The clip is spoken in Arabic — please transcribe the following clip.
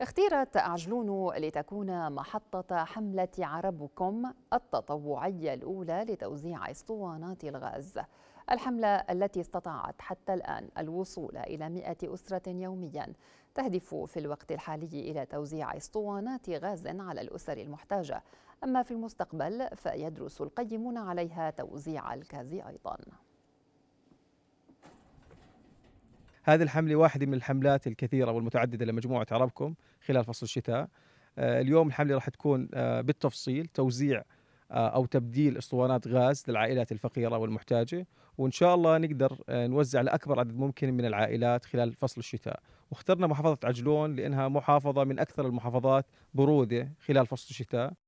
اختيرت عجلون لتكون محطة حملة عربكم التطوعية الأولى لتوزيع اسطوانات الغاز الحملة التي استطاعت حتى الآن الوصول إلى 100 أسرة يوميا تهدف في الوقت الحالي إلى توزيع اسطوانات غاز على الأسر المحتاجة أما في المستقبل فيدرس القيمون عليها توزيع الكاز أيضاً هذه الحمله واحده من الحملات الكثيره والمتعدده لمجموعه عربكم خلال فصل الشتاء آه، اليوم الحمله راح تكون آه، بالتفصيل توزيع آه، او تبديل اسطوانات غاز للعائلات الفقيره والمحتاجه وان شاء الله نقدر نوزع لاكبر عدد ممكن من العائلات خلال فصل الشتاء واخترنا محافظه عجلون لانها محافظه من اكثر المحافظات بروده خلال فصل الشتاء